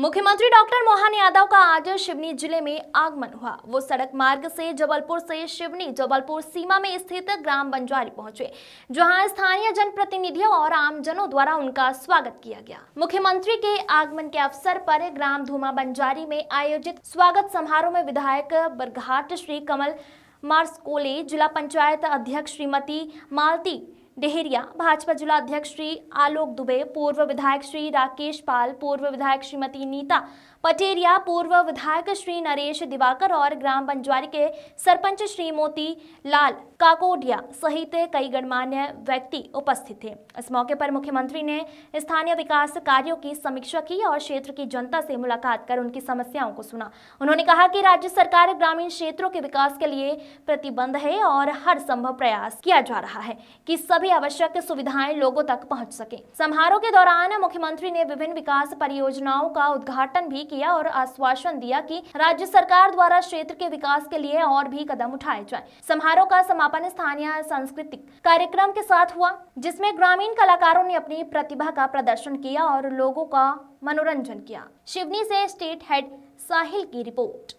मुख्यमंत्री डॉक्टर मोहन यादव का आज शिवनी जिले में आगमन हुआ वो सड़क मार्ग से जबलपुर से शिवनी जबलपुर सीमा में स्थित ग्राम बंजारी पहुंचे जहां स्थानीय जनप्रतिनिधियों और आमजनों द्वारा उनका स्वागत किया गया मुख्यमंत्री के आगमन के अवसर पर ग्राम धूमा बंजारी में आयोजित स्वागत समारोह में विधायक बरघाट श्री कमल मार्सकोले जिला पंचायत अध्यक्ष श्रीमती मालती डेहरिया भाजपा जिला अध्यक्ष श्री आलोक दुबे पूर्व विधायक श्री राकेश पाल पूर्व विधायक श्रीमती नीता पटेरिया पूर्व विधायक श्री नरेश दिवाकर और ग्राम बंजवारी के सरपंच श्री मोती लाल काकोडिया सहित कई गणमान्य व्यक्ति उपस्थित थे इस मौके पर मुख्यमंत्री ने स्थानीय विकास कार्यों की समीक्षा की और क्षेत्र की जनता से मुलाकात कर उनकी समस्याओं को सुना उन्होंने कहा कि राज्य सरकार ग्रामीण क्षेत्रों के विकास के लिए प्रतिबंध है और हर संभव प्रयास किया जा रहा है कि सभी सभी आवश्यक सुविधाएं लोगों तक पहुंच सके समारोह के दौरान मुख्यमंत्री ने विभिन्न विकास परियोजनाओं का उद्घाटन भी किया और आश्वासन दिया कि राज्य सरकार द्वारा क्षेत्र के विकास के लिए और भी कदम उठाए जाए समारोह का समापन स्थानीय सांस्कृतिक कार्यक्रम के साथ हुआ जिसमे ग्रामीण कलाकारों ने अपनी प्रतिभा का प्रदर्शन किया और लोगों का मनोरंजन किया शिवनी ऐसी स्टेट हेड साहिल की रिपोर्ट